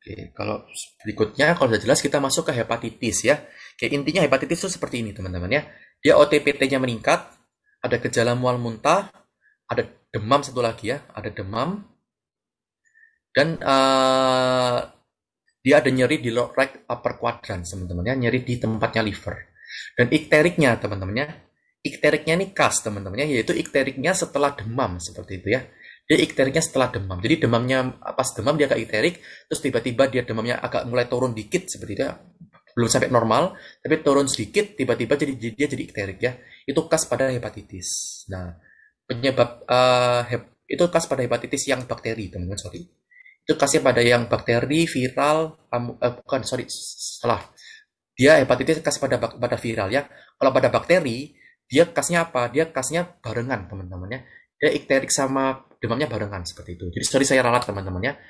Oke, kalau berikutnya kalau sudah jelas kita masuk ke hepatitis ya. Oke, intinya hepatitis itu seperti ini teman-teman ya. Dia OTPT-nya meningkat, ada gejala mual muntah, ada demam satu lagi ya, ada demam. Dan uh, dia ada nyeri di right upper quadrant teman-teman ya, nyeri di tempatnya liver. Dan ikteriknya teman-teman ya, ikteriknya ini khas teman-teman ya, yaitu ikteriknya setelah demam seperti itu ya dia ikteriknya setelah demam jadi demamnya pas demam dia agak ikterik terus tiba-tiba dia demamnya agak mulai turun dikit seperti dia belum sampai normal tapi turun sedikit tiba-tiba jadi dia jadi ikterik ya itu khas pada hepatitis nah penyebab uh, hep, itu khas pada hepatitis yang bakteri teman-teman sorry itu khasnya pada yang bakteri viral um, uh, bukan sorry salah dia hepatitis khas pada pada viral ya kalau pada bakteri dia khasnya apa dia khasnya barengan teman-temannya dia ikterik sama demamnya barengan seperti itu. Jadi sorry saya ralat teman-temannya.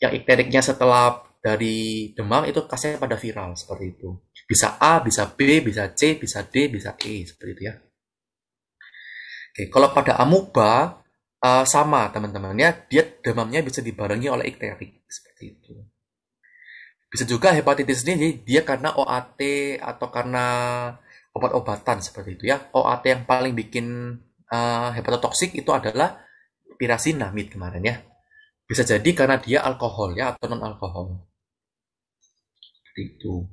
Yang ikteriknya setelah dari demam itu kasih pada viral seperti itu. Bisa A, bisa B, bisa C, bisa D, bisa E seperti itu ya. Oke, kalau pada amuba uh, eh, sama teman-temannya, dia demamnya bisa dibarengi oleh ikterik seperti itu. Bisa juga hepatitis ini dia karena OAT atau karena obat-obatan seperti itu ya. OAT yang paling bikin uh, hepatotoksik itu adalah pirasinamid kemarin ya. Bisa jadi karena dia alkohol ya atau non alkohol. Itu.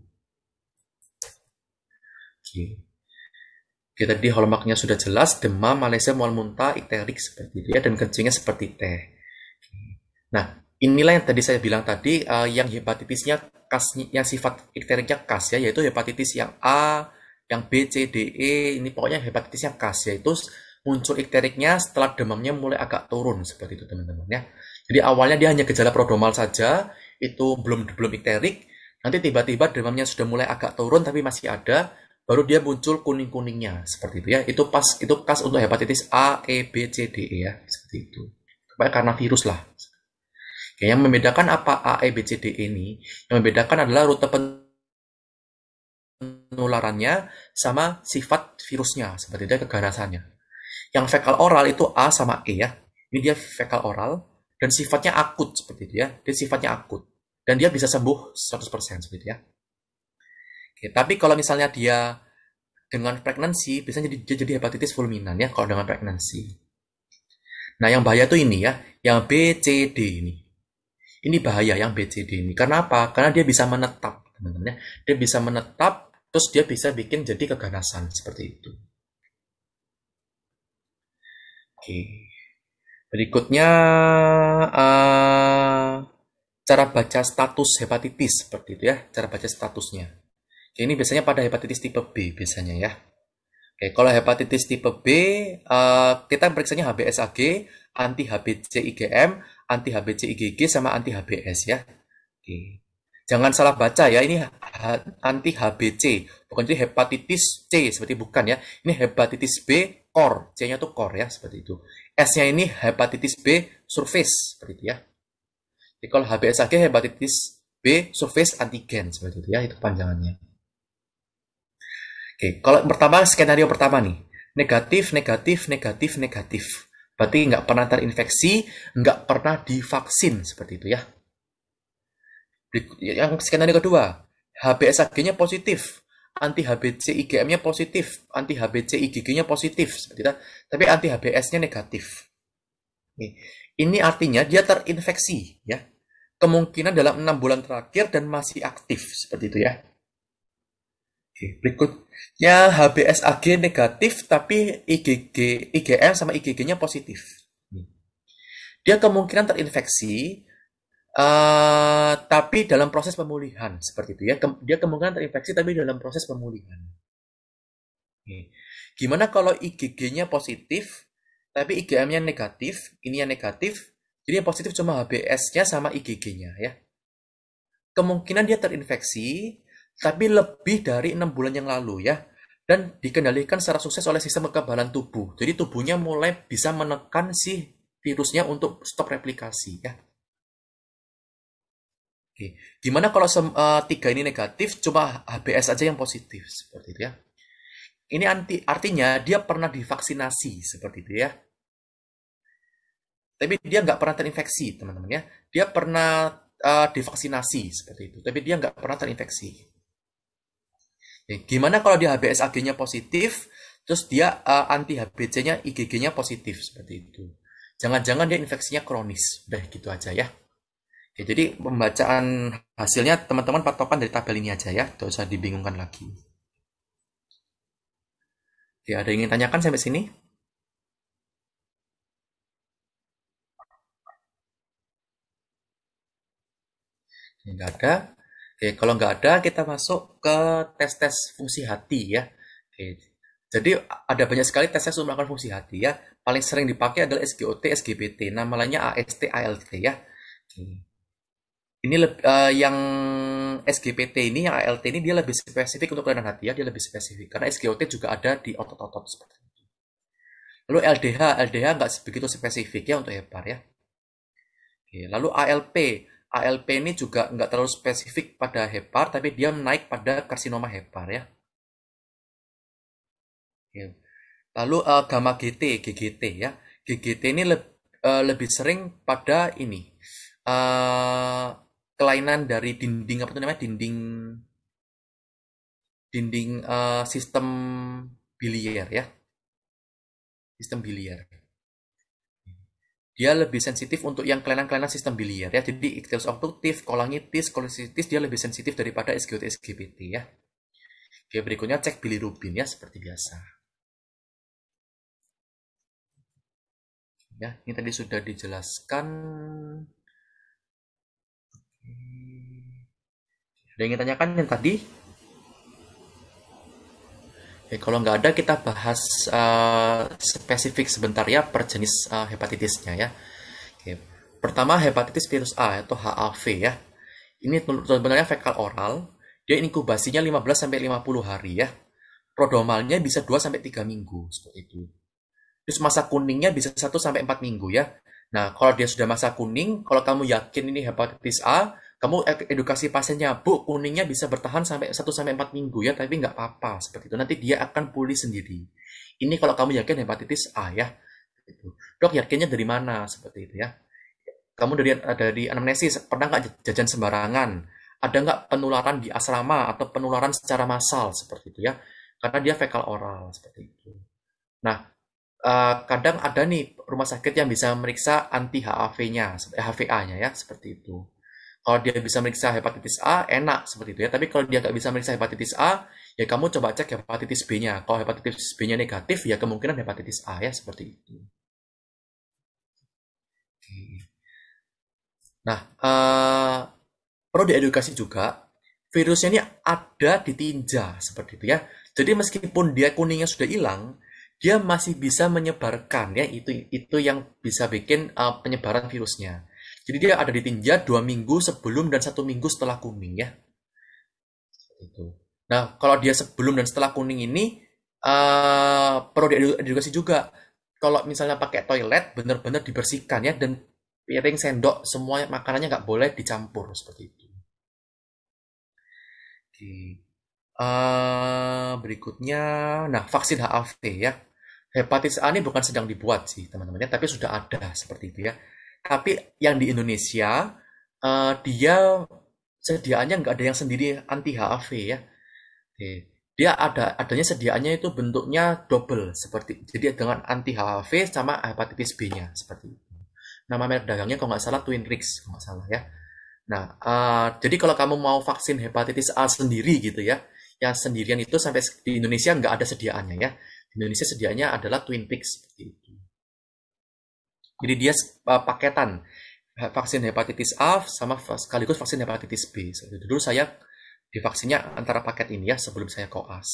Oke. Oke tadi hallmarknya sudah jelas demam, Malaysia mual muntah, ikterik seperti dia ya. dan kencingnya seperti teh. Nah inilah yang tadi saya bilang tadi uh, yang hepatitisnya kas yang sifat ikteriknya kas ya yaitu hepatitis yang A, yang B, C, D, E ini pokoknya hepatitisnya ya yaitu muncul ikteriknya setelah demamnya mulai agak turun seperti itu teman-teman ya. Jadi awalnya dia hanya gejala prodomal saja, itu belum belum ikterik. Nanti tiba-tiba demamnya sudah mulai agak turun tapi masih ada, baru dia muncul kuning-kuningnya seperti itu ya. Itu pas itu khas untuk hepatitis A, E, B, C, D, E ya, seperti itu. karena virus lah. Oke, yang membedakan apa A, E, B, C, D e ini, yang membedakan adalah rute penularannya sama sifat virusnya, seperti itu ya, keganasannya. Yang fekal oral itu A sama E ya. Ini dia fekal oral dan sifatnya akut seperti itu ya. Dia sifatnya akut dan dia bisa sembuh 100% seperti itu ya. Oke, tapi kalau misalnya dia dengan pregnancy bisa jadi, jadi hepatitis fulminan ya kalau dengan pregnancy. Nah, yang bahaya tuh ini ya, yang BCD ini. Ini bahaya yang BCD ini. Kenapa? Karena dia bisa menetap, teman-teman ya. Dia bisa menetap, terus dia bisa bikin jadi keganasan seperti itu. Oke. Berikutnya uh, cara baca status hepatitis seperti itu ya, cara baca statusnya. Oke, ini biasanya pada hepatitis tipe B biasanya ya. Oke, kalau hepatitis tipe B uh, kita periksanya HBsAg, anti HBC IgM, anti HBC IgG sama anti HBs ya. Oke. Jangan salah baca ya, ini anti HBC, bukan jadi hepatitis C seperti bukan ya. Ini hepatitis B core, C-nya itu core ya, seperti itu. S-nya ini hepatitis B surface, seperti itu ya. Jadi kalau HBsAg hepatitis B surface antigen, seperti itu ya, itu panjangannya. Oke, kalau pertama skenario pertama nih, negatif, negatif, negatif, negatif. Berarti nggak pernah terinfeksi, nggak pernah divaksin, seperti itu ya. Yang skenario kedua, HBsAg-nya positif, anti HBC IgM-nya positif, anti HBC IgG-nya positif, itu. Ya. tapi anti HBS-nya negatif. Ini artinya dia terinfeksi, ya. Kemungkinan dalam enam bulan terakhir dan masih aktif, seperti itu ya. Oke, berikutnya HBS AG negatif tapi IgG, IgM sama IgG-nya positif. Dia kemungkinan terinfeksi Uh, tapi dalam proses pemulihan seperti itu ya, Kem dia kemungkinan terinfeksi tapi dalam proses pemulihan. Okay. Gimana kalau IgG-nya positif tapi IgM-nya negatif, ini yang negatif, jadi yang positif cuma HBs-nya sama IgG-nya ya. Kemungkinan dia terinfeksi tapi lebih dari enam bulan yang lalu ya dan dikendalikan secara sukses oleh sistem kekebalan tubuh. Jadi tubuhnya mulai bisa menekan si virusnya untuk stop replikasi ya. Oke. Gimana kalau sem, uh, tiga ini negatif, cuma HBS aja yang positif seperti itu ya? Ini anti, artinya dia pernah divaksinasi seperti itu ya. Tapi dia nggak pernah terinfeksi teman-teman ya. Dia pernah uh, divaksinasi seperti itu, tapi dia nggak pernah terinfeksi. Oke. Gimana kalau dia HBS AG-nya positif, terus dia uh, anti HBC-nya IgG-nya positif seperti itu. Jangan-jangan dia infeksinya kronis, udah gitu aja ya. Ya, jadi pembacaan hasilnya teman-teman patokan dari tabel ini aja ya, tidak usah dibingungkan lagi. Ya, ada yang ingin tanyakan sampai sini? Tidak ada. Oke, kalau nggak ada, kita masuk ke tes-tes fungsi hati ya. Oke, jadi ada banyak sekali tes tes untuk melakukan fungsi hati ya. Paling sering dipakai adalah SGOT, SGPT. nama lainnya AST, ALT ya. Oke. Eh, ini yang SGPT ini, yang ALT ini dia lebih spesifik untuk kelainan hati ya, dia lebih spesifik. Karena SGOT juga ada di otot-otot seperti itu. Lalu LDH, LDH nggak begitu spesifik ya untuk hepar ya. Oke, lalu ALP, ALP ini juga nggak terlalu spesifik pada hepar, tapi dia naik pada karsinoma hepar ya. Oke. Lalu uh, gamma GT, GGT ya. GGT ini le uh, eh, lebih sering pada ini. Uh, kelainan dari dinding apa itu namanya dinding dinding uh, sistem biliar ya sistem biliar dia lebih sensitif untuk yang kelainan-kelainan sistem biliar ya. Jadi iktilus obstruktif, kolangitis, kolesitis dia lebih sensitif daripada SGOT SGPT ya. Oke, berikutnya cek bilirubin ya seperti biasa. Ya, ini tadi sudah dijelaskan Ada yang ingin tanyakan yang tadi? Oke, kalau nggak ada kita bahas uh, spesifik sebentar ya per jenis uh, hepatitisnya ya. Oke. Pertama hepatitis virus A atau HAV ya. Ini sebenarnya fekal oral, dia inkubasinya 15 sampai 50 hari ya. Prodomalnya bisa 2 sampai 3 minggu seperti itu. Terus masa kuningnya bisa 1 sampai 4 minggu ya. Nah, kalau dia sudah masa kuning, kalau kamu yakin ini hepatitis A, kamu edukasi pasiennya, bu, kuningnya bisa bertahan sampai 1 sampai empat minggu ya, tapi nggak apa-apa seperti itu. Nanti dia akan pulih sendiri. Ini kalau kamu yakin hepatitis A ya. Itu. Dok, yakinnya dari mana seperti itu ya? Kamu dari eh, dari anamnesis pernah nggak jajan sembarangan? Ada nggak penularan di asrama atau penularan secara massal seperti itu ya? Karena dia fekal oral seperti itu. Nah, uh, kadang ada nih rumah sakit yang bisa meriksa anti HAV-nya, HVA-nya ya, seperti itu. Kalau dia bisa meriksa hepatitis A, enak seperti itu ya. Tapi kalau dia nggak bisa meriksa hepatitis A, ya kamu coba cek hepatitis B-nya. Kalau hepatitis B-nya negatif, ya kemungkinan hepatitis A ya seperti itu. Nah, uh, perlu diedukasi juga, virusnya ini ada di tinja, seperti itu ya. Jadi meskipun dia kuningnya sudah hilang, dia masih bisa menyebarkan ya, itu itu yang bisa bikin uh, penyebaran virusnya. Jadi dia ada di ditinja dua minggu sebelum dan satu minggu setelah kuning ya. Itu. Nah kalau dia sebelum dan setelah kuning ini uh, perlu diedukasi juga. Kalau misalnya pakai toilet benar-benar dibersihkan ya dan piring sendok semua makanannya nggak boleh dicampur seperti itu. Oke. Uh, berikutnya, nah vaksin HAV ya. Hepatitis A ini bukan sedang dibuat sih teman-temannya, tapi sudah ada seperti itu ya tapi yang di Indonesia uh, dia sediaannya nggak ada yang sendiri anti HAV ya. Dia ada adanya sediaannya itu bentuknya double seperti jadi dengan anti HAV sama hepatitis B-nya seperti itu. Nama merek dagangnya kalau nggak salah Twin Rix kalau nggak salah ya. Nah, uh, jadi kalau kamu mau vaksin hepatitis A sendiri gitu ya, yang sendirian itu sampai di Indonesia nggak ada sediaannya ya. Di Indonesia sediaannya adalah Twin Peaks seperti itu. Jadi dia uh, paketan vaksin hepatitis A sama sekaligus vaksin hepatitis B. Dulu saya divaksinnya antara paket ini ya sebelum saya koas.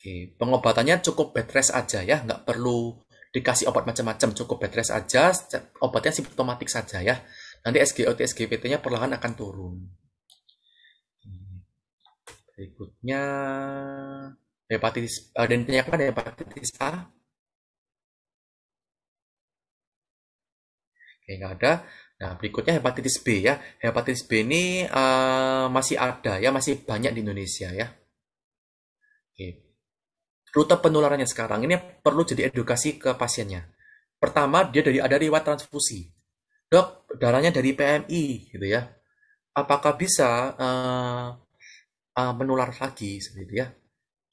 Oke, pengobatannya cukup bed rest aja ya, nggak perlu dikasih obat macam-macam, cukup bed rest aja, obatnya simptomatik saja ya. Nanti SGOT SGPT-nya perlahan akan turun. Berikutnya hepatitis e, dan ditanyakan hepatitis A yang ada. Nah, berikutnya hepatitis B ya. Hepatitis B ini uh, masih ada ya, masih banyak di Indonesia ya. Oke. Rute penularannya sekarang ini perlu jadi edukasi ke pasiennya. Pertama, dia dari ada riwayat transfusi. Dok, darahnya dari PMI gitu ya. Apakah bisa uh, uh, menular lagi seperti ya?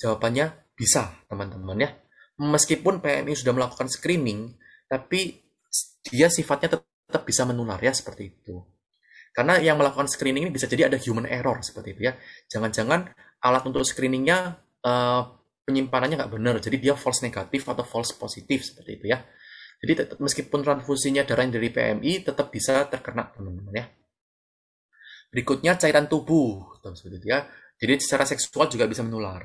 Jawabannya bisa, teman-teman ya. Meskipun PMI sudah melakukan screening, tapi dia sifatnya tetap tetap bisa menular ya seperti itu. Karena yang melakukan screening ini bisa jadi ada human error seperti itu ya. Jangan-jangan alat untuk screeningnya eh, penyimpanannya nggak benar, jadi dia false negatif atau false positif seperti itu ya. Jadi meskipun transfusinya darah yang dari PMI tetap bisa terkena teman-teman ya. Berikutnya cairan tubuh, seperti itu ya. Jadi secara seksual juga bisa menular.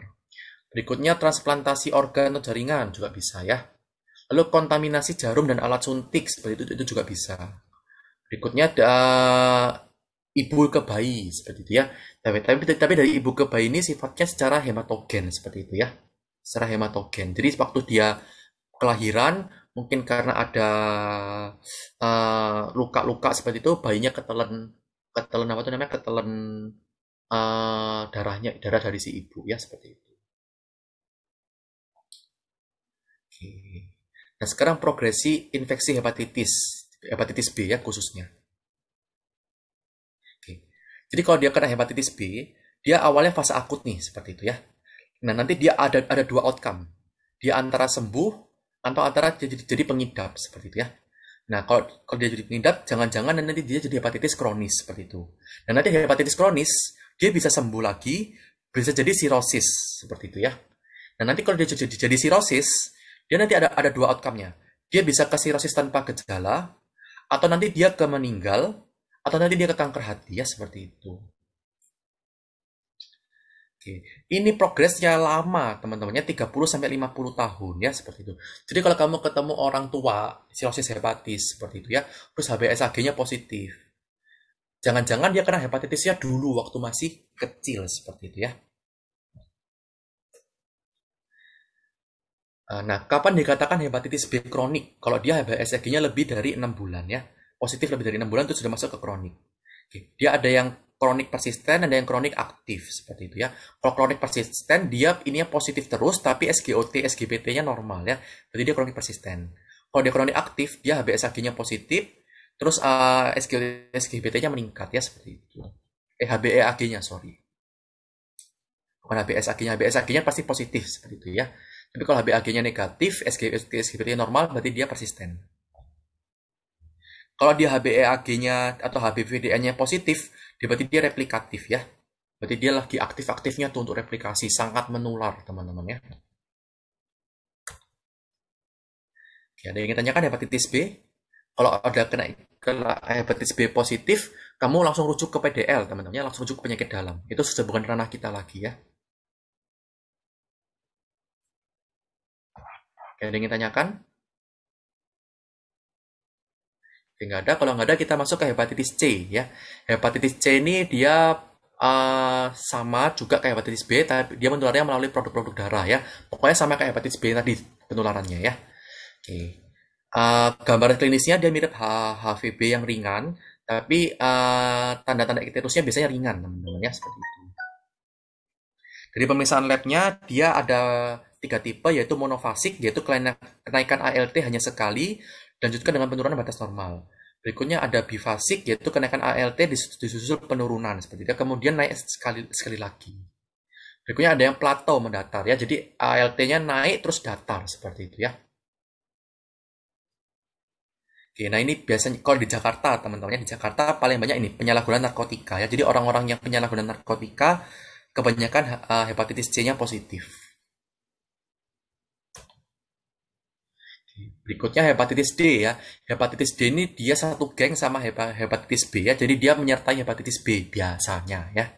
Berikutnya transplantasi organ atau jaringan juga bisa ya. Lalu kontaminasi jarum dan alat suntik seperti itu itu juga bisa. Berikutnya ada ibu ke bayi seperti itu ya. Tapi, tapi tapi dari ibu ke bayi ini sifatnya secara hematogen seperti itu ya. Secara hematogen. Jadi waktu dia kelahiran mungkin karena ada eh, luka-luka uh, seperti itu bayinya ketelan ketelan apa tuh namanya ketelan uh, eh, darahnya darah dari si ibu ya seperti itu. Oke. Okay. Nah, sekarang progresi infeksi hepatitis, hepatitis B ya khususnya. Oke. Jadi kalau dia kena hepatitis B, dia awalnya fase akut nih seperti itu ya. Nah, nanti dia ada ada dua outcome. Dia antara sembuh atau antara jadi jadi pengidap seperti itu ya. Nah, kalau, kalau dia jadi pengidap, jangan-jangan nanti dia jadi hepatitis kronis seperti itu. nah nanti hepatitis kronis, dia bisa sembuh lagi, bisa jadi sirosis seperti itu ya. Nah, nanti kalau dia jadi, jadi sirosis, dia nanti ada ada dua outcome-nya. Dia bisa ke sirosis tanpa gejala, atau nanti dia ke meninggal, atau nanti dia ke kanker hati ya seperti itu. Oke, ini progresnya lama teman-temannya 30 sampai 50 tahun ya seperti itu. Jadi kalau kamu ketemu orang tua sirosis hepatitis seperti itu ya, terus HbsAg-nya positif. Jangan-jangan dia kena hepatitisnya dulu waktu masih kecil seperti itu ya. Eh, nah, kapan dikatakan hepatitis B kronik? Kalau dia HBsAg-nya lebih dari 6 bulan ya. Positif lebih dari 6 bulan itu sudah masuk ke kronik. Dia ada yang kronik persisten, ada yang kronik aktif seperti itu ya. Kalau kronik persisten dia ini positif terus tapi SGOT, SGBT-nya normal ya. jadi dia kronik persisten. Kalau dia kronik aktif, dia HBsAg-nya positif, terus uh, eh, SGOT, SGBT-nya meningkat ya seperti itu. Eh HBEAG-nya, sorry. Bukan HBsAg-nya, HBsAg-nya pasti positif seperti itu ya. Tapi kalau HbAg-nya negatif, SGPT-nya normal, berarti dia persisten. Kalau dia HbAg-nya atau HbVdN-nya positif, dia berarti dia replikatif ya. Berarti dia lagi aktif-aktifnya tuh untuk replikasi, sangat menular teman-teman ya. Oke, ada yang ditanyakan hepatitis B? Kalau ada kena, kena hepatitis B positif, kamu langsung rujuk ke PDL teman-teman ya, langsung rujuk ke penyakit dalam. Itu sudah bukan ranah kita lagi ya. yang ingin tanyakan? nggak ada. Kalau nggak ada, kita masuk ke hepatitis C ya. Hepatitis C ini dia uh, sama juga kayak hepatitis B, tapi dia menularnya melalui produk-produk darah ya. Pokoknya sama kayak hepatitis B tadi penularannya ya. Oke. Okay. Uh, eh, gambaran klinisnya dia mirip HVB yang ringan, tapi uh, tanda-tanda ikterusnya biasanya ringan namanya seperti itu. Dari pemeriksaan labnya dia ada tiga tipe yaitu monofasik yaitu kenaikan ALT hanya sekali dan dilanjutkan dengan penurunan batas normal. Berikutnya ada bifasik yaitu kenaikan ALT disusul penurunan seperti itu kemudian naik sekali sekali lagi. Berikutnya ada yang plateau mendatar ya. Jadi ALT-nya naik terus datar seperti itu ya. Oke, nah ini biasanya kalau di Jakarta, teman-temannya di Jakarta paling banyak ini penyalahgunaan narkotika ya. Jadi orang-orang yang penyalahgunaan narkotika kebanyakan uh, hepatitis C-nya positif. Berikutnya hepatitis D ya. Hepatitis D ini dia satu geng sama hepatitis B ya. Jadi dia menyertai hepatitis B biasanya ya.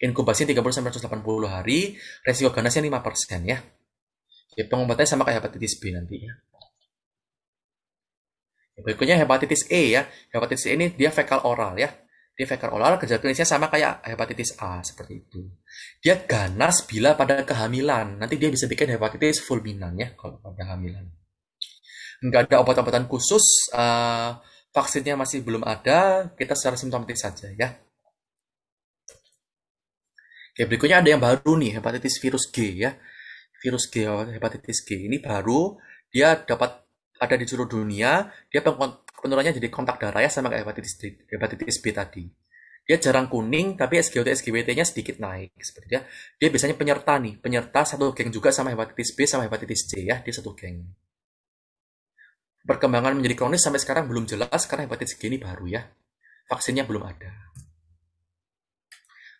Inkubasi 30 sampai 180 hari, resiko ganasnya 5% ya. Jadi pengobatannya sama kayak hepatitis B nanti ya. Berikutnya hepatitis E ya. Hepatitis E ini dia fekal oral ya. Dia fekal oral gejala klinisnya sama kayak hepatitis A seperti itu. Dia ganas bila pada kehamilan. Nanti dia bisa bikin hepatitis fulminan ya kalau pada kehamilan nggak ada obat-obatan khusus, uh, vaksinnya masih belum ada, kita secara simptomatik saja ya. Oke, berikutnya ada yang baru nih, hepatitis virus G ya. Virus G, hepatitis G ini baru, dia dapat ada di seluruh dunia, dia penurunannya jadi kontak darah ya sama kayak hepatitis, D, hepatitis B tadi. Dia jarang kuning, tapi SGOT SGWT-nya sedikit naik seperti dia. Ya. Dia biasanya penyerta nih, penyerta satu geng juga sama hepatitis B sama hepatitis C ya, dia satu geng perkembangan menjadi kronis sampai sekarang belum jelas karena hepatitis G ini baru ya. Vaksinnya belum ada.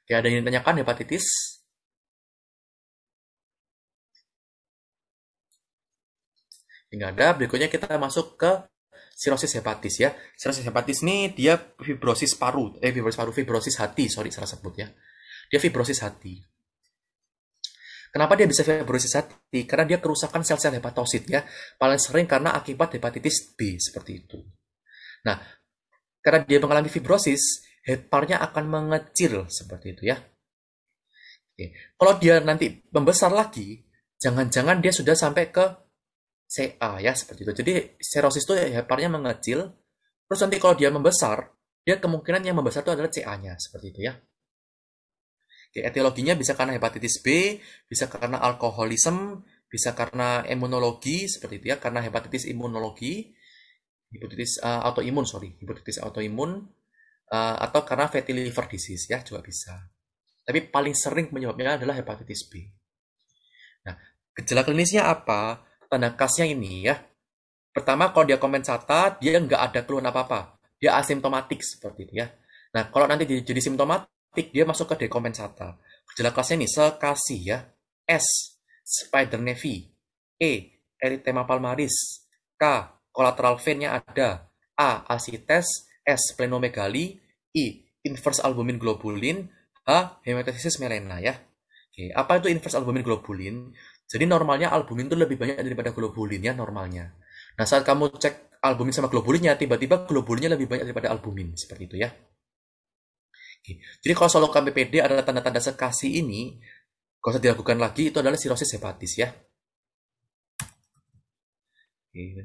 Oke, ada yang ditanyakan hepatitis? Enggak ada. Berikutnya kita masuk ke sirosis hepatis ya. Sirosis hepatis ini dia fibrosis paru, eh fibrosis paru, fibrosis hati, sorry salah sebut ya. Dia fibrosis hati. Kenapa dia bisa fibrosis hati? Karena dia kerusakan sel-sel hepatosit ya. Paling sering karena akibat hepatitis B seperti itu. Nah, karena dia mengalami fibrosis, heparnya akan mengecil seperti itu ya. Oke. Kalau dia nanti membesar lagi, jangan-jangan dia sudah sampai ke CA ya seperti itu. Jadi serosis itu heparnya mengecil, terus nanti kalau dia membesar, dia kemungkinan yang membesar itu adalah CA-nya seperti itu ya. Kayak etiologinya bisa karena hepatitis B, bisa karena alkoholisme, bisa karena imunologi seperti itu ya, karena hepatitis imunologi, hepatitis uh, autoimun sorry, hepatitis autoimun uh, atau karena fatty liver disease ya juga bisa. Tapi paling sering penyebabnya adalah hepatitis B. Nah, gejala klinisnya apa? Tanda khasnya ini ya. Pertama kalau dia komensata, dia nggak ada keluhan apa-apa. Dia asimptomatik seperti itu ya. Nah, kalau nanti jadi, jadi simptomatik, Tik dia masuk ke dekompensata. Gejala kelasnya ini, sekasi ya. S, spider navy. E, eritema palmaris. K, collateral vein-nya ada. A, asites. S, plenomegali. I, inverse albumin globulin. H, hematosis melena ya. Oke, apa itu inverse albumin globulin? Jadi normalnya albumin itu lebih banyak daripada globulin ya normalnya. Nah, saat kamu cek albumin sama globulinnya, tiba-tiba globulinnya lebih banyak daripada albumin. Seperti itu ya. Jadi kalau solo KBPD adalah tanda-tanda sekasi ini, kalau saya dilakukan lagi itu adalah sirosis hepatis ya. Oke,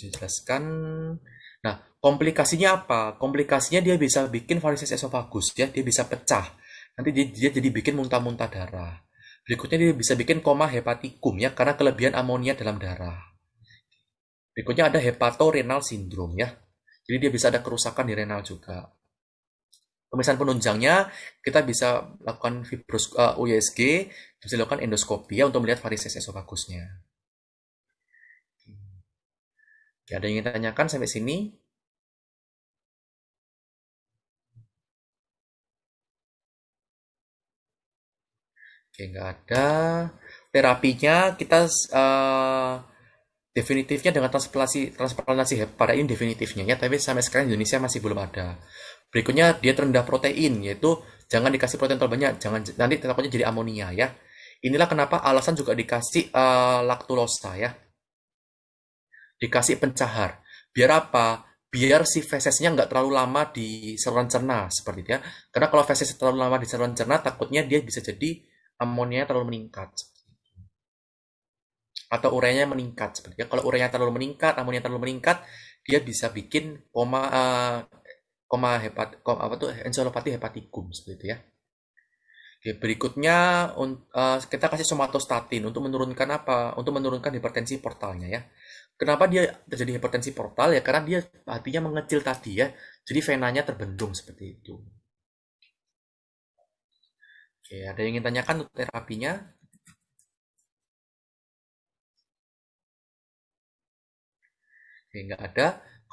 jelaskan. Nah, komplikasinya apa? Komplikasinya dia bisa bikin varises esofagus ya, dia bisa pecah. Nanti dia, dia jadi bikin muntah-muntah darah. Berikutnya dia bisa bikin koma hepatikum ya, karena kelebihan amonia dalam darah. Berikutnya ada hepatorenal sindrom ya. Jadi dia bisa ada kerusakan di renal juga pemeriksaan penunjangnya kita bisa lakukan fibros uh, eh, USG, bisa lakukan endoskopi ya untuk melihat varises esofagusnya. Ya, ada yang ingin tanyakan sampai sini? Oke, nggak ada. Terapinya kita uh, definitifnya dengan transplantasi transplantasi pada ini definitifnya ya, tapi sampai sekarang Indonesia masih belum ada. Berikutnya dia terendah protein, yaitu jangan dikasih protein terlalu banyak, jangan nanti takutnya jadi amonia ya. Inilah kenapa alasan juga dikasih uh, laktulosa ya. Dikasih pencahar. Biar apa? Biar si fesesnya nggak terlalu lama di saluran cerna seperti itu ya. Karena kalau feses terlalu lama di saluran cerna, takutnya dia bisa jadi amonia terlalu meningkat atau ureanya meningkat seperti itu. Ya. Kalau ureanya terlalu meningkat, amonia terlalu meningkat, dia bisa bikin koma uh, koma hepat koma, apa tuh encephalopati hepatikum seperti itu ya. Oke, berikutnya uh, kita kasih somatostatin untuk menurunkan apa? Untuk menurunkan hipertensi portalnya ya. Kenapa dia terjadi hipertensi portal ya? Karena dia hatinya mengecil tadi ya. Jadi venanya terbendung seperti itu. Oke, ada yang ingin tanyakan untuk terapinya? Oke, nggak ada.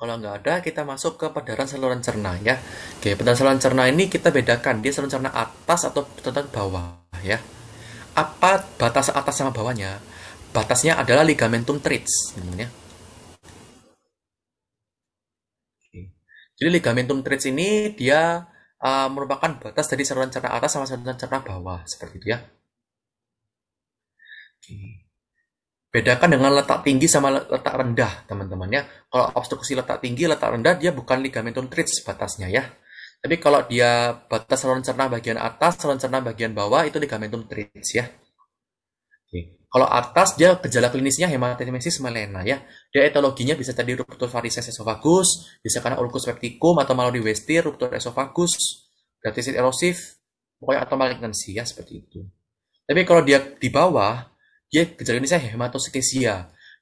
Kalau nggak ada, kita masuk ke pedaran saluran cerna ya. Oke, pedaran saluran cerna ini kita bedakan dia saluran cerna atas atau saluran bawah ya. Apa batas atas sama bawahnya? Batasnya adalah ligamentum trits namanya. Jadi ligamentum trits ini dia uh, merupakan batas dari saluran cerna atas sama saluran cerna bawah seperti itu ya. Oke. Bedakan dengan letak tinggi sama letak rendah, teman-teman ya. Kalau obstruksi letak tinggi, letak rendah dia bukan ligamentum treats batasnya ya. Tapi kalau dia batas saluran cerna bagian atas, saluran cerna bagian bawah itu ligamentum treats ya. Oke. Kalau atas dia gejala klinisnya hematemesis melena ya. Dia etologinya bisa tadi ruptur varises esofagus, bisa karena ulkus peptikum atau malori westir, ruptur esofagus, gratisit erosif, pokoknya atau malignansi ya seperti itu. Tapi kalau dia di bawah, ya gejala klinisnya hematosekesia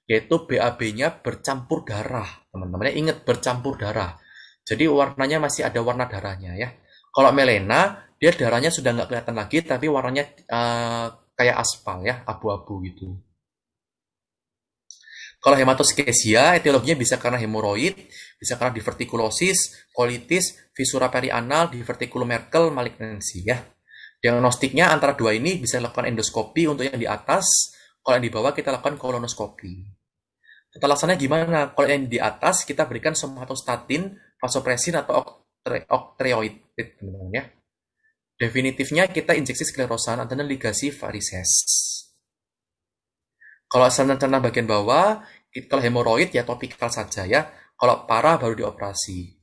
yaitu BAB-nya bercampur darah teman-teman ya ingat bercampur darah jadi warnanya masih ada warna darahnya ya kalau melena dia darahnya sudah nggak kelihatan lagi tapi warnanya uh, kayak aspal ya abu-abu gitu kalau hematosekesia, etiologinya bisa karena hemoroid, bisa karena divertikulosis, kolitis, fisura perianal, divertikulum Merkel, malignansi ya. Diagnostiknya antara dua ini bisa dilakukan endoskopi untuk yang di atas kalau yang di bawah kita lakukan kolonoskopi. Tata laksananya gimana? Kalau yang di atas kita berikan somatostatin, vasopresin atau octreoid, teman-teman ya. Definitifnya kita injeksi sklerosan antara ligasi varises. Kalau sarana bagian bawah, kalau hemoroid ya topikal saja ya. Kalau parah baru dioperasi.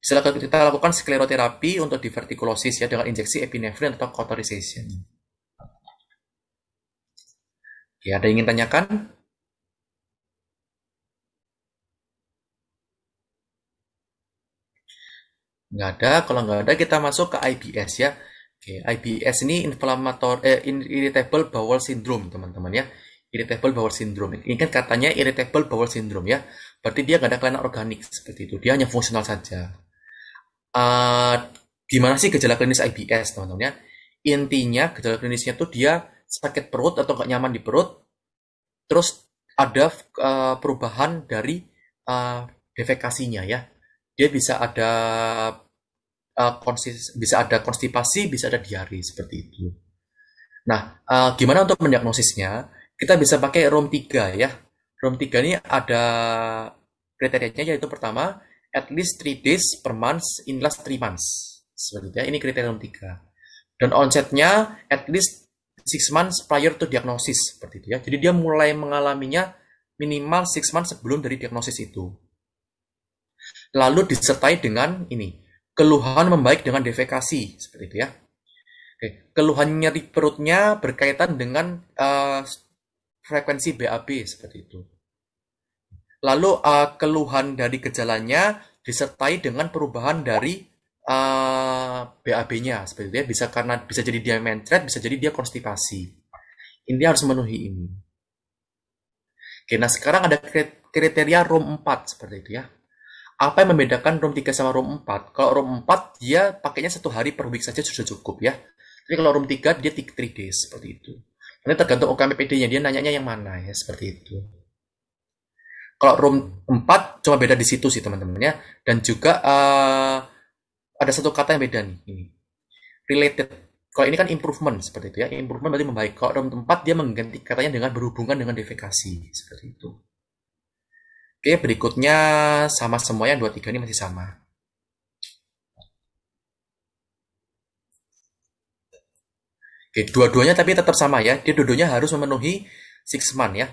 Setelah kita lakukan skleroterapi untuk divertikulosis ya dengan injeksi epinefrin atau cauterization. Ya, ada yang ingin tanyakan? Nggak ada. Kalau nggak ada, kita masuk ke IBS ya. Oke, IBS ini inflamator, eh, irritable bowel syndrome, teman-teman ya. Irritable bowel syndrome. Ini kan katanya irritable bowel syndrome ya. Berarti dia nggak ada kelainan organik seperti itu. Dia hanya fungsional saja. Uh, gimana sih gejala klinis IBS, teman-teman ya? Intinya gejala klinisnya tuh dia sakit perut atau nggak nyaman di perut, terus ada uh, perubahan dari uh, defekasinya ya. Dia bisa ada uh, konsis, bisa ada konstipasi, bisa ada diare seperti itu. Nah, uh, gimana untuk mendiagnosisnya? Kita bisa pakai ROM3 ya. ROM3 ini ada kriterianya yaitu pertama, at least 3 days per month in last 3 months. Sebenarnya ini kriteria ROM3. Dan onsetnya at least six months prior to diagnosis seperti itu ya. Jadi dia mulai mengalaminya minimal six months sebelum dari diagnosis itu. Lalu disertai dengan ini, keluhan membaik dengan defekasi seperti itu ya. Oke, keluhan nyeri perutnya berkaitan dengan uh, frekuensi BAB seperti itu. Lalu uh, keluhan dari gejalanya disertai dengan perubahan dari uh, BAB-nya seperti ya bisa karena bisa jadi dia mentret, bisa jadi dia konstipasi. Ini harus memenuhi ini. Oke, nah sekarang ada kriteria ROM 4 seperti itu ya. Apa yang membedakan ROM 3 sama ROM 4? Kalau ROM 4 dia pakainya satu hari per week saja sudah cukup ya. Tapi kalau ROM 3 dia 3 days seperti itu. Ini tergantung OKMPD-nya, dia nanyanya yang mana ya, seperti itu. Kalau room 4 cuma beda di situ sih teman-teman ya. Dan juga uh, ada satu kata yang beda nih ini hmm. related kalau ini kan improvement seperti itu ya improvement berarti membaik kalau dalam tempat dia mengganti katanya dengan berhubungan dengan defekasi seperti itu oke berikutnya sama semuanya dua tiga ini masih sama oke dua-duanya tapi tetap sama ya dia dua-duanya harus memenuhi six month ya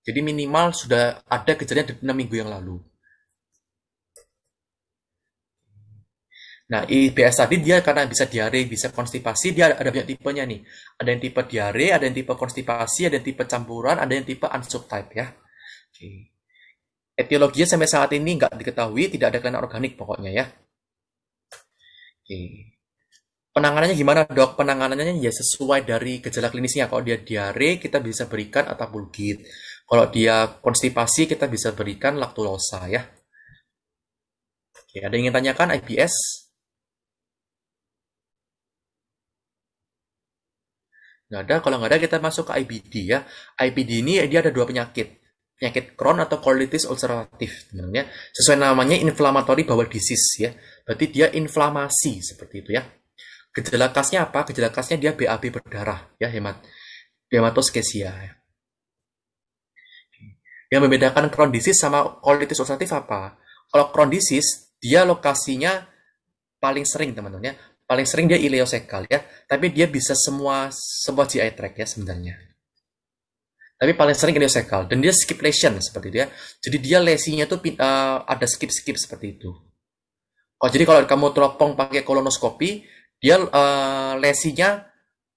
jadi minimal sudah ada kejadian 6 minggu yang lalu Nah, IBS tadi dia karena bisa diare, bisa konstipasi, dia ada banyak tipenya nih. Ada yang tipe diare, ada yang tipe konstipasi, ada yang tipe campuran, ada yang tipe unsub type ya. Oke. Etiologinya sampai saat ini nggak diketahui, tidak ada kelainan organik pokoknya ya. Oke. Penanganannya gimana dok? Penanganannya ya sesuai dari gejala klinisnya. Kalau dia diare, kita bisa berikan atapulgit. Kalau dia konstipasi, kita bisa berikan laktulosa ya. Oke, ada yang ingin tanyakan IBS? Nggak ada. Kalau nggak ada kita masuk ke IBD ya. IBD ini dia ada dua penyakit. Penyakit Crohn atau colitis ulceratif. Sebenarnya sesuai namanya inflammatory bowel disease ya. Berarti dia inflamasi seperti itu ya. Gejala khasnya apa? Gejala khasnya dia BAB berdarah ya hemat hematoskesia. Ya. Yang membedakan Crohn disease sama colitis ulceratif apa? Kalau Crohn disease dia lokasinya paling sering teman-teman ya paling sering dia ileocecal ya, tapi dia bisa semua semua GI tract ya sebenarnya. Tapi paling sering ileocecal dan dia skip lesion seperti itu ya. Jadi dia lesinya tuh uh, ada skip-skip seperti itu. Oh, jadi kalau kamu teropong pakai kolonoskopi, dia uh, lesinya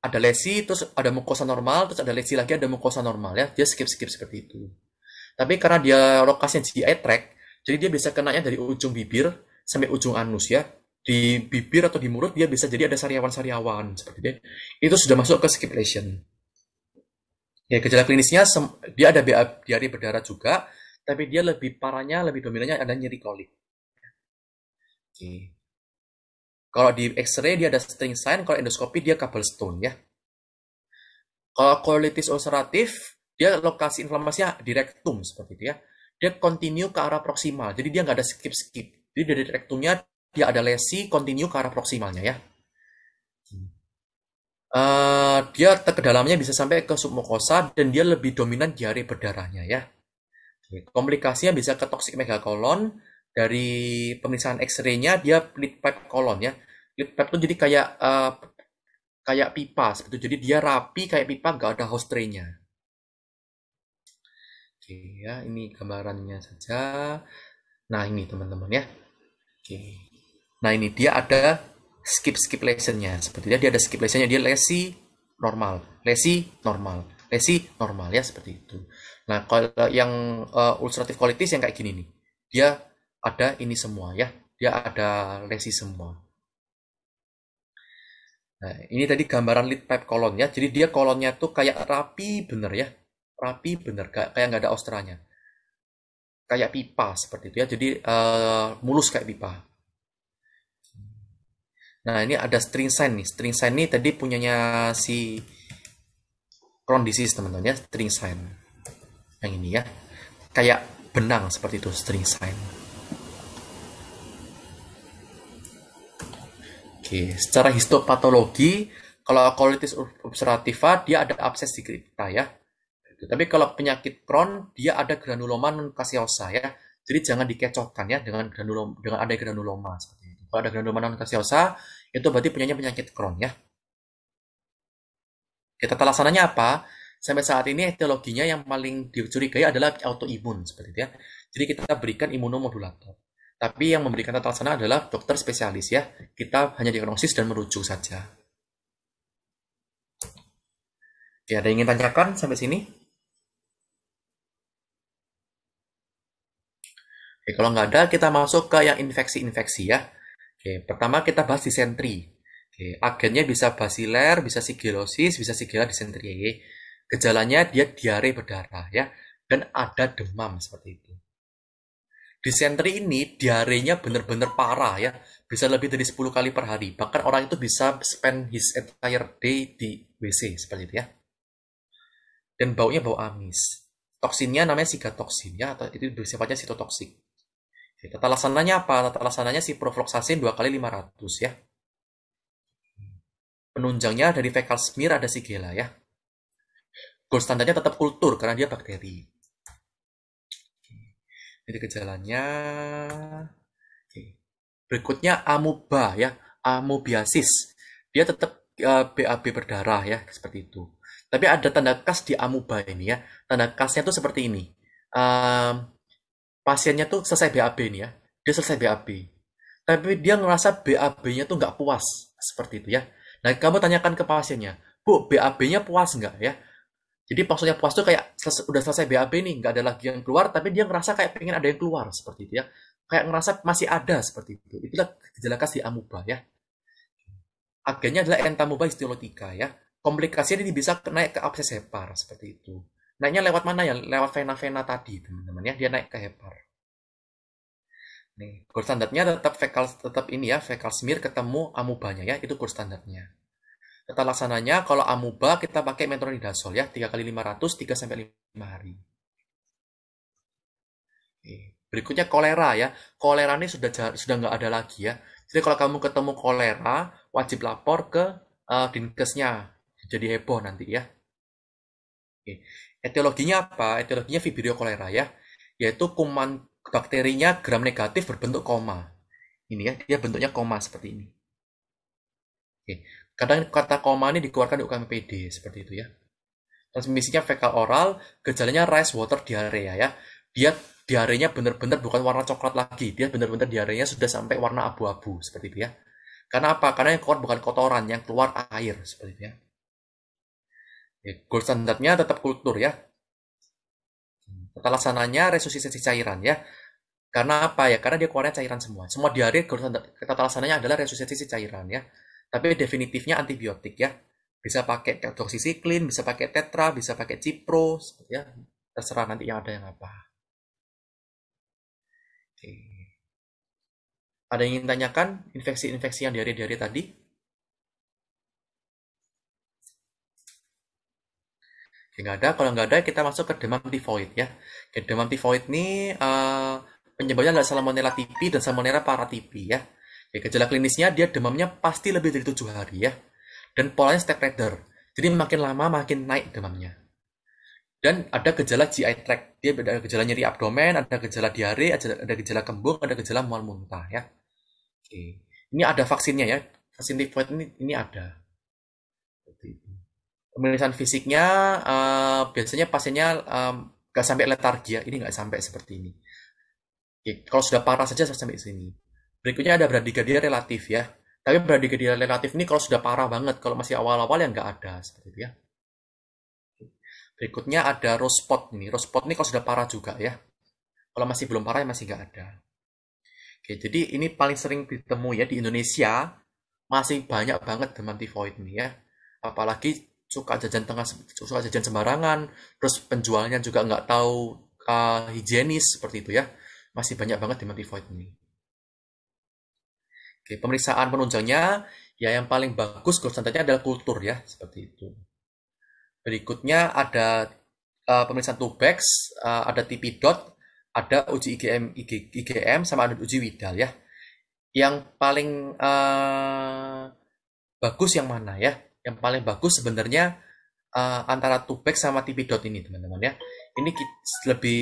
ada lesi, terus ada mukosa normal, terus ada lesi lagi ada mukosa normal ya. Dia skip-skip seperti itu. Tapi karena dia lokasinya GI tract, jadi dia bisa kenanya dari ujung bibir sampai ujung anus ya di bibir atau di mulut dia bisa jadi ada sariawan-sariawan seperti itu. Itu sudah masuk ke skip lesion. Ya, gejala klinisnya dia ada BAB diare berdarah juga, tapi dia lebih parahnya, lebih dominannya ada nyeri kolik. Oke. Kalau di X-ray dia ada string sign, kalau endoskopi dia stone ya. Kalau colitis ulceratif dia lokasi inflamasinya di rectum seperti itu ya. Dia continue ke arah proksimal, jadi dia nggak ada skip-skip. Jadi dari rectumnya dia ada lesi continue ke arah proksimalnya ya. Uh, dia ke bisa sampai ke submukosa dan dia lebih dominan di berdarahnya ya. Komplikasinya bisa ke toxic megakolon dari pemeriksaan X-ray-nya dia lead pipe kolon ya. Lead pipe itu jadi kayak uh, kayak pipa seperti itu. Jadi dia rapi kayak pipa nggak ada host tray-nya. Oke ya, ini gambarannya saja. Nah ini teman-teman ya. Oke. Nah ini dia ada skip-skip lessonnya. Seperti dia ada skip lessonnya. Dia lesi normal, lesi normal, lesi normal ya seperti itu. Nah kalau yang uh, ulcerative colitis yang kayak gini nih, dia ada ini semua ya. Dia ada lesi semua. Nah, ini tadi gambaran lead pipe kolon ya. Jadi dia kolonnya tuh kayak rapi bener ya. Rapi bener, kayak nggak ada ostranya. Kayak pipa seperti itu ya. Jadi uh, mulus kayak pipa. Nah, ini ada string sign nih. String sign ini tadi punyanya si cron disease, teman-teman ya, string sign. Yang ini ya. Kayak benang seperti itu string sign. Oke, secara histopatologi kalau colitis ulcerativa dia ada abses di kripta ya. Tapi kalau penyakit Crohn dia ada granuloma non ya. Jadi jangan dikecohkan ya dengan granuloma dengan ada granuloma kalau ada glanduloma non kasiosa itu berarti punyanya penyakit Crohn ya. Kita telasananya apa? Sampai saat ini etiologinya yang paling dicurigai adalah autoimun seperti itu ya. Jadi kita berikan imunomodulator. Tapi yang memberikan tata laksana adalah dokter spesialis ya. Kita hanya diagnosis dan merujuk saja. Ya, ada yang ingin tanyakan sampai sini? Oke, kalau nggak ada, kita masuk ke yang infeksi-infeksi ya. Oke, pertama kita bahas disentri. Oke, agennya bisa basiler, bisa sigilosis, bisa sigila disentri. Gejalanya dia diare berdarah ya dan ada demam seperti itu. Disentri ini diarenya benar-benar parah ya, bisa lebih dari 10 kali per hari. Bahkan orang itu bisa spend his entire day di WC seperti itu ya. Dan baunya bau amis. Toksinnya namanya sigatoxin ya atau itu sifatnya sitotoksik. Gitu. Tata laksananya apa? Tata laksananya si profloxacin 2 kali 500 ya. Penunjangnya dari fecal smear ada si gela ya. Gold standarnya tetap kultur karena dia bakteri. Jadi gejalanya berikutnya amuba ya, amobiasis. Dia tetap uh, e, BAB berdarah ya, seperti itu. Tapi ada tanda khas di amuba ini ya. Tanda khasnya itu seperti ini. Um, pasiennya tuh selesai BAB nih ya dia selesai BAB tapi dia ngerasa BAB-nya tuh nggak puas seperti itu ya nah kamu tanyakan ke pasiennya bu BAB-nya puas nggak ya jadi maksudnya puas tuh kayak udah selesai BAB nih, nggak ada lagi yang keluar, tapi dia ngerasa kayak pengen ada yang keluar seperti itu ya. Kayak ngerasa masih ada seperti itu. Itulah gejala kasih amuba ya. Agennya adalah entamuba histiolotika ya. Komplikasinya ini bisa naik ke abses hepar seperti itu. Naiknya lewat mana ya? Lewat vena-vena tadi, teman-teman ya. Dia naik ke hepar. Nih, kurs standarnya tetap fekal tetap ini ya, fekal smear ketemu amubanya ya, itu kurs standarnya. Kita laksananya kalau amuba kita pakai metronidazol ya, 3 kali 500 3 sampai 5 hari. Berikutnya kolera ya. Kolera ini sudah sudah nggak ada lagi ya. Jadi kalau kamu ketemu kolera, wajib lapor ke uh, dinkesnya. Jadi heboh nanti ya. Oke. Etiologinya apa? Etiologinya Vibrio cholera ya, yaitu kuman bakterinya gram negatif berbentuk koma. Ini ya, dia bentuknya koma seperti ini. Oke. Kadang kata koma ini dikeluarkan di UKMPD seperti itu ya. Transmisinya fekal oral, gejalanya rice water diarrhea ya. Dia diarenya benar-benar bukan warna coklat lagi, dia benar-benar diarenya sudah sampai warna abu-abu seperti itu ya. Karena apa? Karena yang keluar bukan kotoran, yang keluar air seperti itu ya. Ya, gold standarnya tetap kultur ya. Tata laksananya resusitasi cairan ya. Karena apa ya? Karena dia keluarnya cairan semua. Semua diare gold standard tata laksananya adalah resusitasi cairan ya. Tapi definitifnya antibiotik ya. Bisa pakai doxycycline, bisa pakai tetra, bisa pakai cipro ya. Terserah nanti yang ada yang apa. Oke. Ada yang ingin tanyakan infeksi-infeksi yang diare-diare tadi? Ya, nggak ada kalau nggak ada kita masuk ke demam tifoid ya ke demam tifoid ini uh, penyebabnya adalah salmonella tipi dan salmonella paratipi ya. ya gejala klinisnya dia demamnya pasti lebih dari tujuh hari ya dan polanya step rider jadi makin lama makin naik demamnya dan ada gejala GI tract dia ada gejala nyeri abdomen ada gejala diare ada gejala kembung ada gejala mual muntah ya Oke. ini ada vaksinnya ya vaksin tifoid ini ini ada pemeriksaan fisiknya uh, biasanya pasiennya nggak um, sampai letargia, ini nggak sampai seperti ini. Oke, kalau sudah parah saja sampai sini. Berikutnya ada bradikardia relatif ya. Tapi bradikardia relatif ini kalau sudah parah banget, kalau masih awal-awal yang nggak ada seperti itu ya. Berikutnya ada rose spot ini. Rose ini kalau sudah parah juga ya. Kalau masih belum parah ya masih nggak ada. Oke, jadi ini paling sering ditemui ya di Indonesia masih banyak banget demam tifoid ini ya. Apalagi suka jajan tengah suka jajan sembarangan terus penjualnya juga nggak tahu uh, higienis seperti itu ya masih banyak banget demam tifoid ini oke pemeriksaan penunjangnya ya yang paling bagus konsentrasinya adalah kultur ya seperti itu berikutnya ada uh, pemeriksaan tubex uh, ah, ada tipi dot ada uji IgM IG, IgM sama ada uji widal ya yang paling uh, bagus yang mana ya yang paling bagus sebenarnya uh, antara tubek sama tipi dot ini teman-teman ya ini lebih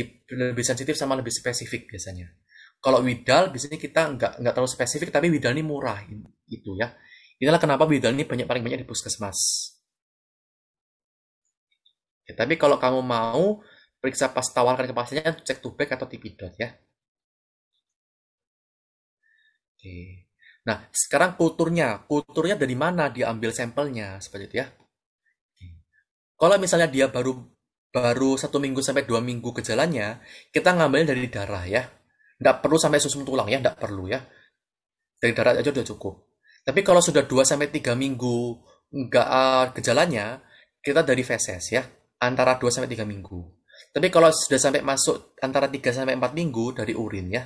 lebih sensitif sama lebih spesifik biasanya kalau widal biasanya kita nggak nggak terlalu spesifik tapi widal ini murah itu ya inilah kenapa widal ini banyak paling banyak di puskesmas ya, tapi kalau kamu mau periksa pas tawarkan ke pasiennya cek tubek atau tipi dot ya oke Nah, sekarang kulturnya, kulturnya dari mana diambil sampelnya seperti itu ya. Kalau misalnya dia baru baru satu minggu sampai dua minggu gejalanya, kita ngambil dari darah ya. tidak perlu sampai susun tulang ya, tidak perlu ya. Dari darah aja udah cukup. Tapi kalau sudah dua sampai tiga minggu nggak uh, gejalanya, kita dari feses ya, antara dua sampai tiga minggu. Tapi kalau sudah sampai masuk antara tiga sampai empat minggu dari urin ya.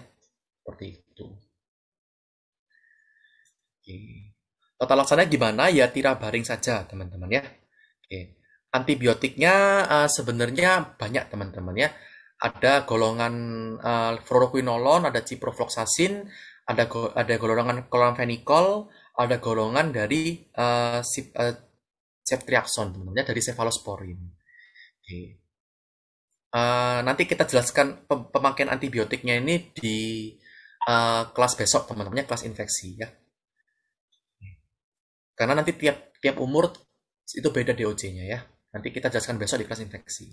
Seperti itu. Oke. Tata laksananya gimana? Ya tirabaring baring saja, teman-teman ya. Oke. Antibiotiknya uh, sebenarnya banyak, teman-teman ya. Ada golongan uh, eh, fluoroquinolon, ada ciprofloxacin, ada go ada golongan chloramphenicol, ada golongan dari uh, eh, ceftriaxone, teman-teman ya, dari cephalosporin. Oke. Uh, nanti kita jelaskan pemakaian antibiotiknya ini di uh, kelas besok teman-temannya kelas infeksi ya. Karena nanti tiap tiap umur itu beda doc nya ya. Nanti kita jelaskan besok di kelas infeksi.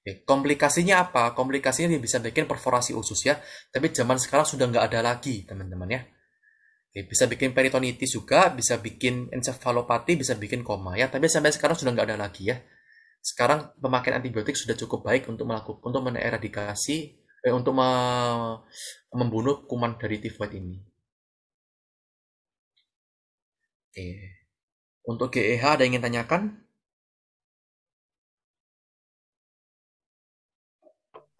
Ya, komplikasinya apa? Komplikasinya dia bisa bikin perforasi usus ya. Tapi zaman sekarang sudah nggak ada lagi teman-teman ya. Oke, bisa bikin peritonitis juga, bisa bikin encefalopati, bisa bikin koma ya. Tapi sampai sekarang sudah nggak ada lagi ya. Sekarang pemakaian antibiotik sudah cukup baik untuk melakukan untuk meneradikasi eh, untuk me membunuh kuman dari tifoid ini. Oke. Untuk GEH ada yang ingin tanyakan?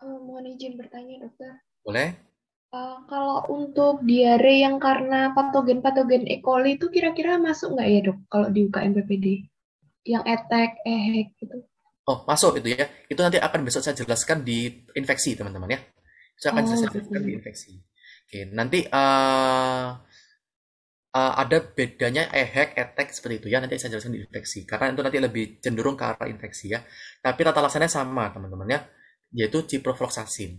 Uh, mohon izin bertanya, dokter. Boleh. Uh, kalau untuk diare yang karena patogen-patogen E. coli itu kira-kira masuk nggak ya dok? Kalau di UKM PPD, yang etek, ehek e gitu. Oh, masuk itu ya. Itu nanti akan besok saya jelaskan di infeksi, teman-teman ya. Saya akan oh, jelaskan di ya. infeksi. Oke, nanti uh, uh, ada bedanya ehek, etek seperti itu ya. Nanti saya jelaskan di infeksi karena itu nanti lebih cenderung ke arah infeksi ya. Tapi tata laksananya sama teman-teman ya, yaitu ciprofloxacin.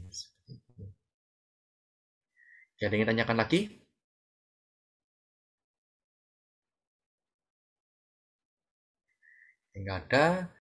Ya, ada yang tanyakan lagi? Enggak ada.